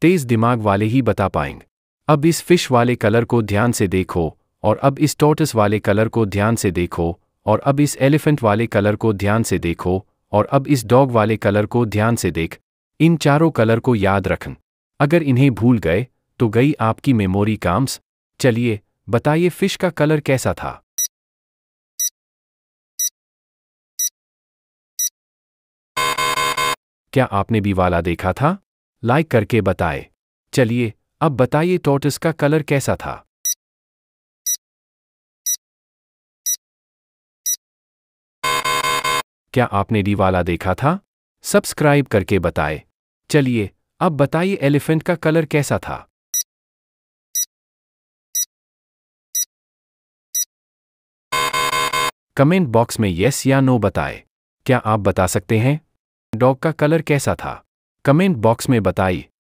तेज दिमाग वाले ही बता पाएंगे अब इस फिश वाले कलर को ध्यान से देखो और अब इस टोटस वाले कलर को ध्यान से देखो और अब इस एलिफेंट वाले कलर को ध्यान से देखो और अब इस डॉग वाले कलर को ध्यान से देख इन चारों कलर को याद रखें अगर इन्हें भूल गए तो गई आपकी मेमोरी काम्स चलिए बताइए फिश का कलर कैसा था क्या आपने भी वाला देखा था लाइक करके बताए चलिए अब बताइए टोटस का कलर कैसा था क्या आपने डी वाला देखा था सब्सक्राइब करके बताए चलिए अब बताइए एलिफेंट का कलर कैसा था कमेंट बॉक्स में यस या नो बताए क्या आप बता सकते हैं डॉग का कलर कैसा था कमेंट बॉक्स में बताइए